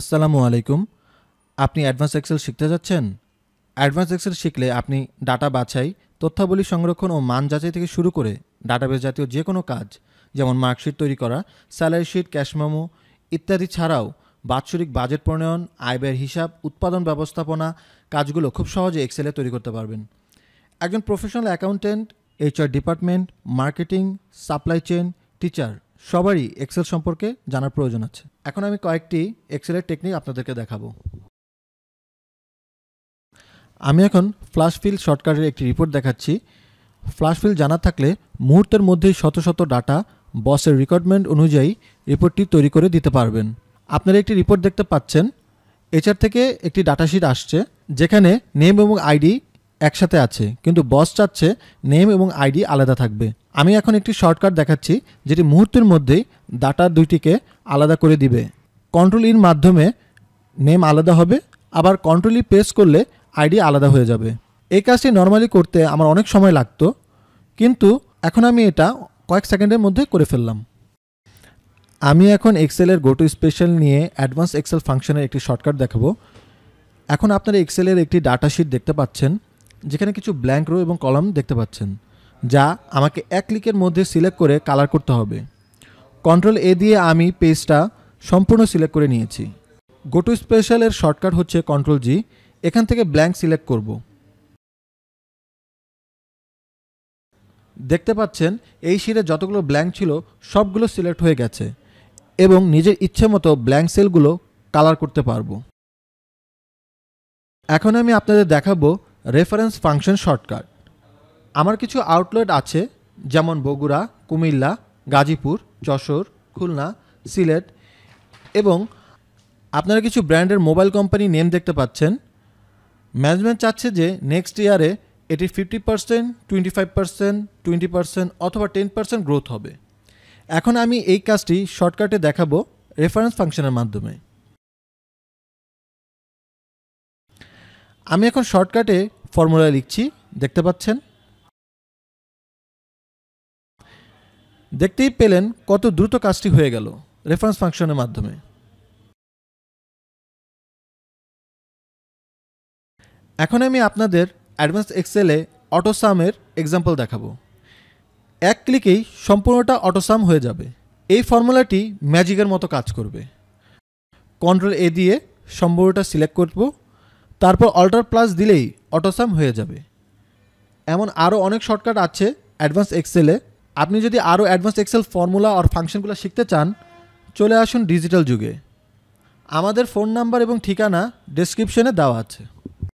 আসসালামু আলাইকুম আপনি অ্যাডভান্স এক্সেল শিখতে যাচ্ছেন অ্যাডভান্স এক্সেল শিখলে আপনি ডাটা বাছাই তথ্যাবলী সংরক্ষণ ও মান যাচাই থেকে শুরু করে ডাটাবেস জাতীয় যে কোনো কাজ যেমন মার্কশিট তৈরি করা স্যালারি শিট ক্যাশমামো ইত্যাদি ছাড়াও বাৎসরিক বাজেট প্রণয়ন আয় ব্যয়ের হিসাব উৎপাদন ব্যবস্থাপনা কাজগুলো খুব সহজে এক্সেলে তৈরি করতে পারবেন একজন professional accountant HR department marketing supply chain teacher সবারই এক্সেল সম্পর্কে জানার প্রয়োজন আছে এখন আমি কয়েকটি এক্সেলের টেকনিক আপনাদেরকে দেখাবো আমি এখন ফ্ল্যাশফিল শর্টকাটের একটি রিপোর্ট দেখাচ্ছি ফ্ল্যাশফিল জানা থাকলে মুহূর্তের মধ্যেই শত শত ডাটা বসের রিকোয়ারমেন্ট অনুযায়ী রিপোর্টটি তৈরি করে দিতে পারবেন আপনারা একটি রিপোর্ট দেখতে পাচ্ছেন এচার থেকে একটি ডাটাশিট আসছে যেখানে নেম এবং আইডি একসাথে আছে কিন্তু বস চাচ্ছে নেম এবং আইডি আলাদা থাকবে আমি এখন একটি শর্টকাট দেখাচ্ছি যেটি মুহূর্তের মধ্যেই ডাটা দুইটিকে আলাদা করে দিবে কন্ট্রোল ইর মাধ্যমে নেম আলাদা হবে আবার কন্ট্রোল ই প্রেস করলে আইডি আলাদা হয়ে যাবে এই কাজটি নর্মালি করতে আমার অনেক সময় লাগতো কিন্তু এখন আমি এটা কয়েক সেকেন্ডের মধ্যে করে ফেললাম আমি এখন এক্সেলের গোটু স্পেশাল নিয়ে অ্যাডভান্স এক্সেল ফাংশনের একটি শর্টকাট দেখাবো এখন আপনারা এক্সেলের একটি ডাটা শিট দেখতে পাচ্ছেন যেখানে কিছু ব্ল্যাঙ্ক রো এবং কলাম দেখতে পাচ্ছেন যা আমাকে এক ক্লিকের মধ্যে সিলেক্ট করে কালার করতে হবে কন্ট্রোল এ দিয়ে আমি পেজটা সম্পূর্ণ সিলেক্ট করে নিয়েছি গোটু স্পেশালের শর্টকাট হচ্ছে কন্ট্রোল জি এখান থেকে ব্ল্যাঙ্ক সিলেক্ট করব দেখতে পাচ্ছেন এই শিরে যতগুলো ব্ল্যাঙ্ক ছিল সবগুলো সিলেক্ট হয়ে গেছে এবং নিজের ইচ্ছে মতো ব্ল্যাঙ্ক সেলগুলো কালার করতে পারবো এখন আমি আপনাদের দেখাবো রেফারেন্স ফাংশন শর্টকাট আমার কিছু আউটলেট আছে যেমন বগুড়া কুমিল্লা গাজীপুর যশোর খুলনা সিলেট এবং আপনারা কিছু ব্র্যান্ডের মোবাইল কোম্পানি নেম দেখতে পাচ্ছেন ম্যানেজমেন্ট চাচ্ছে যে নেক্সট ইয়ারে এটি fifty percent twenty five percent twenty percent অথবা টেন পার্সেন্ট গ্রোথ হবে এখন আমি এই কাজটি শর্টকাটে দেখাবো রেফারেন্স ফাংশনের মাধ্যমে আমি এখন শর্টকাটে ফর্মুলা লিখছি দেখতে পাচ্ছেন দেখতেই পেলেন কত দ্রুত কাজটি হয়ে গেল রেফারেন্স ফাংশনের মাধ্যমে এখন আমি আপনাদের অ্যাডভান্স এক্সেলে অটোসামের এক্সাম্পল দেখাবো এক ক্লিকেই সম্পূর্ণটা অটোসাম হয়ে যাবে এই ফর্মুলাটি ম্যাজিকের মতো কাজ করবে কন্ট্রোল এ দিয়ে সম্পূর্ণটা সিলেক্ট করব তারপর অল্টার প্লাস দিলেই অটোসাম হয়ে যাবে এমন আরও অনেক শর্টকাট আছে অ্যাডভান্স এক্সেলে আপনি যদি আরও অ্যাডভান্স এক্সেল ফর্মুলা আর ফাংশনগুলো শিখতে চান চলে আসুন ডিজিটাল যুগে আমাদের ফোন নাম্বার এবং ঠিকানা ডেসক্রিপশনে দেওয়া আছে